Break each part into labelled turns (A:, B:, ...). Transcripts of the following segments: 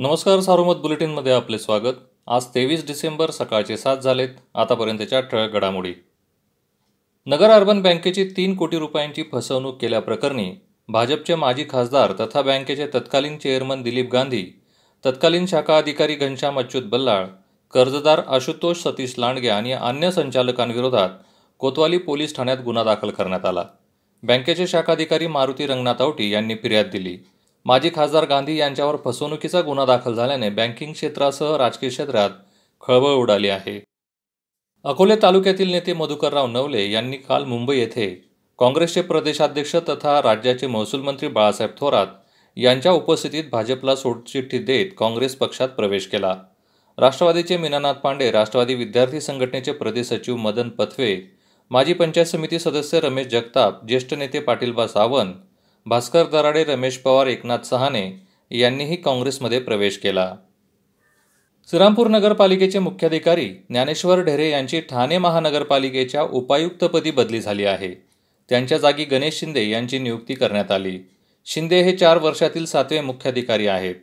A: नमस्कार सारोमत बुलेटिनमध्ये आपले स्वागत आज तेवीस डिसेंबर सकाळचे सात झालेत आतापर्यंतच्या ठळक घडामोडी नगर अर्बन बँकेची तीन कोटी रुपयांची फसवणूक केल्याप्रकरणी भाजपचे माजी खासदार तथा बँकेचे तत्कालीन चेअरमन दिलीप गांधी तत्कालीन शाखा अधिकारी घनश्याम अच्युत बल्लाळ कर्जदार आशुतोष सतीश लांडगे आणि अन्य संचालकांविरोधात कोतवाली पोलीस ठाण्यात गुन्हा दाखल करण्यात आला बँकेचे शाखाधिकारी मारुती रंगनाथ आवटी यांनी फिर्याद दिली माजी खासदार गांधी यांच्यावर फसवणुकीचा गुन्हा दाखल झाल्याने बँकिंग क्षेत्रासह राजकीय क्षेत्रात खळबळ उडाली आहे अकोले तालुक्यातील नेते मधुकरराव नवले यांनी काल मुंबई येथे काँग्रेसचे प्रदेशाध्यक्ष तथा राज्याचे महसूल मंत्री बाळासाहेब थोरात यांच्या उपस्थितीत भाजपला सोडचिठ्ठी देत काँग्रेस पक्षात प्रवेश केला राष्ट्रवादीचे मीनानाथ पांडे राष्ट्रवादी विद्यार्थी संघटनेचे प्रदेश सचिव मदन पथवे माजी पंचायत समिती सदस्य रमेश जगताप ज्येष्ठ नेते पाटीलबा सावंत भास्कर दराडे रमेश पवार एकनाथ सहाने यांनीही काँग्रेसमध्ये प्रवेश केला श्रीरामपूर नगरपालिकेचे मुख्याधिकारी ज्ञानेश्वर ढेरे यांची ठाणे महानगरपालिकेच्या उपायुक्तपदी बदली झाली आहे त्यांच्या जागी गणेश शिंदे यांची नियुक्ती करण्यात आली शिंदे हे चार वर्षातील सातवे मुख्याधिकारी आहेत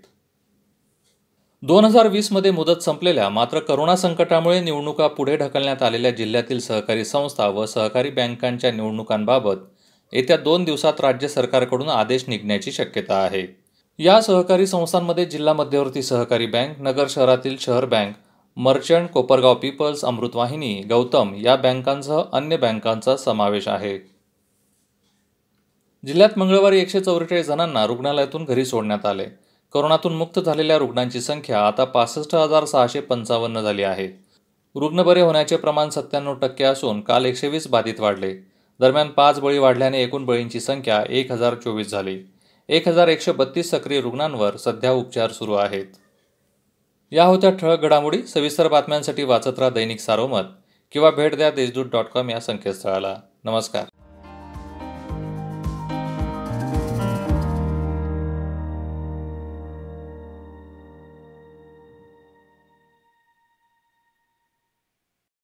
A: दोन हजार वीसमध्ये मुदत संपलेल्या मात्र करोना संकटामुळे निवडणुका पुढे ढकलण्यात आलेल्या जिल्ह्यातील सहकारी संस्था व सहकारी बँकांच्या निवडणुकांबाबत येत्या दोन दिवसात राज्य सरकारकडून आदेश निघण्याची शक्यता आहे या सहकारी संस्थांमध्ये जिल्हा मध्यवर्ती सहकारी बँक नगर शहरातील Shahar bank merchant Kopargaon people's Amrutvahini Gautam या बँकांसह अन्य बँकांचा समावेश आहे जिल्ह्यात मंगळवारी एकशे चौवेचाळीस जणांना रुग्णालयातून घरी सोडण्यात आले कोरोनातून मुक्त झालेल्या रुग्णांची संख्या आता पासष्ट हजार सहाशे पंचावन्न झाली आहे रुग्ण बरे होण्याचे प्रमाण सत्त्याण्णव टक्के असून काल एकशे वीस बाधित वाढले दरम्यान पाच बळी वाढल्याने एकूण बळींची संख्या एक हजार चोवीस झाली एक हजार एकशे बत्तीस सक्रिय रुग्णांवर सध्या उपचार सुरू आहेत या होत्या ठळक घडामोडी सविस्तर बातम्यांसाठी वाचत राहा दैनिक सारोमत किंवा भेट द्या देशदूत डॉट कॉम या संकेतस्थळाला नमस्कार